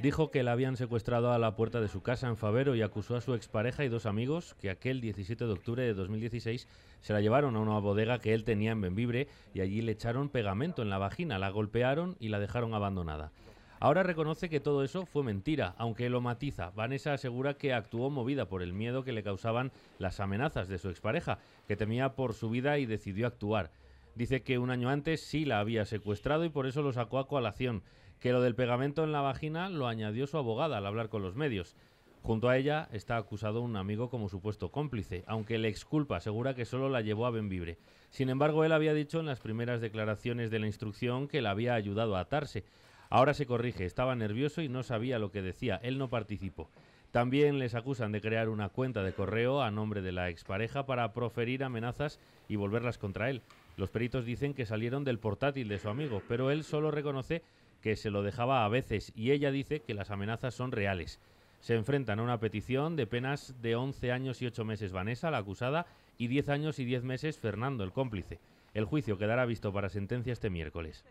dijo que la habían secuestrado a la puerta de su casa en Favero y acusó a su expareja y dos amigos que aquel 17 de octubre de 2016 se la llevaron a una bodega que él tenía en Benvibre y allí le echaron pegamento en la vagina, la golpearon y la dejaron abandonada. Ahora reconoce que todo eso fue mentira, aunque lo matiza. Vanessa asegura que actuó movida por el miedo que le causaban las amenazas de su expareja, que temía por su vida y decidió actuar. Dice que un año antes sí la había secuestrado y por eso lo sacó a coalación. Que lo del pegamento en la vagina lo añadió su abogada al hablar con los medios. Junto a ella está acusado un amigo como supuesto cómplice, aunque le exculpa, asegura que solo la llevó a Benvibre. Sin embargo, él había dicho en las primeras declaraciones de la instrucción que la había ayudado a atarse. Ahora se corrige, estaba nervioso y no sabía lo que decía, él no participó. También les acusan de crear una cuenta de correo a nombre de la expareja para proferir amenazas y volverlas contra él. Los peritos dicen que salieron del portátil de su amigo, pero él solo reconoce que se lo dejaba a veces y ella dice que las amenazas son reales. Se enfrentan a una petición de penas de 11 años y 8 meses Vanessa, la acusada, y 10 años y 10 meses Fernando, el cómplice. El juicio quedará visto para sentencia este miércoles.